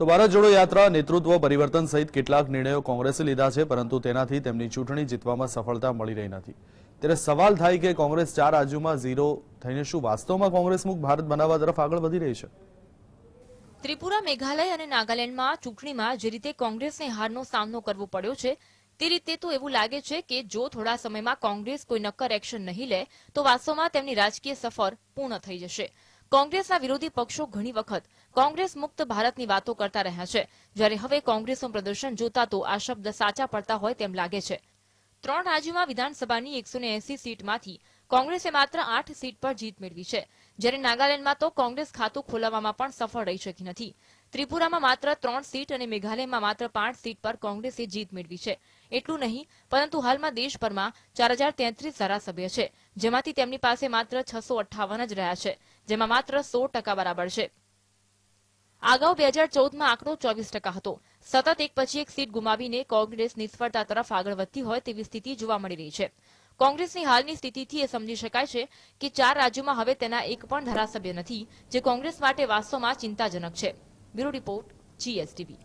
તો ભારત જોડો યાત્રા નેતૃત્વ પરિવર્તન સહિત કેટલાક નિર્ણયો કોંગ્રેસે લીધા છે પરંતુ તેનાથી તેમની ચૂંટણી જીતવામાં સફળતા મળી રહી નથી ત્યારે સવાલ થાય કે કોંગ્રેસ ચાર રાજ્યોમાં ઝીરો થઈને શું વાસ્તવમાં કોંગ્રેસ મુખ ભારત બનાવવા તરફ આગળ વધી રહી છે ત્રિપુરા મેઘાલય અને નાગાલેન્ડમાં ચૂંટણીમાં જે રીતે કોંગ્રેસને હારનો સામનો કરવો પડ્યો છે તે રીતે તો એવું લાગે છે કે જો થોડા સમયમાં કોંગ્રેસ કોઈ નક્કર એક્શન નહીં લે તો વાસ્તવમાં તેમની રાજકીય સફર પૂર્ણ થઈ જશે કોંગ્રેસના વિરોધી પક્ષો ઘણી વખત કોંગ્રેસ મુક્ત ભારતની વાતો કરતા રહ્યા છે જ્યારે હવે કોંગ્રેસનું પ્રદર્શન જોતા તો આ શબ્દ સાચા પડતા હોય તેમ લાગે છે ત્રણ રાજ્યોમાં વિધાનસભાની એકસો એસી સીટમાંથી કોંગ્રેસે માત્ર આઠ સીટ પર જીત મેળવી છે જ્યારે નાગાલેન્ડમાં તો કોંગ્રેસ ખાતું ખોલાવવામાં પણ સફળ રહી શકી નથી ત્રિપુરામાં માત્ર ત્રણ સીટ અને મેઘાલયમાં માત્ર પાંચ સીટ પર કોંગ્રેસે જીત મેળવી છે એટલું નહીં પરંતુ હાલમાં દેશભરમાં ચાર હજાર તેત્રીસ ધારાસભ્ય છે જેમાંથી તેમની પાસે માત્ર છસો અઠ્ઠાવન જ રહ્યા છે જેમાં માત્ર સો ટકા બરાબર છે અગાઉ બે હજાર ચૌદમાં આંકડો ચોવીસ ટકા હતો સતત એક પછી એક સીટ ગુમાવીને કોંગ્રેસ નિષ્ફળતા તરફ આગળ વધતી હોય તેવી સ્થિતિ જોવા મળી રહી છે કોંગ્રેસની હાલની સ્થિતિથી એ સમજી શકાય છે કે ચાર રાજ્યોમાં હવે તેના એક પણ ધારાસભ્ય નથી જે કોંગ્રેસ માટે વાસ્તવમાં ચિંતાજનક છે બ્યુરો રિપોર્ટ જીએસટીવી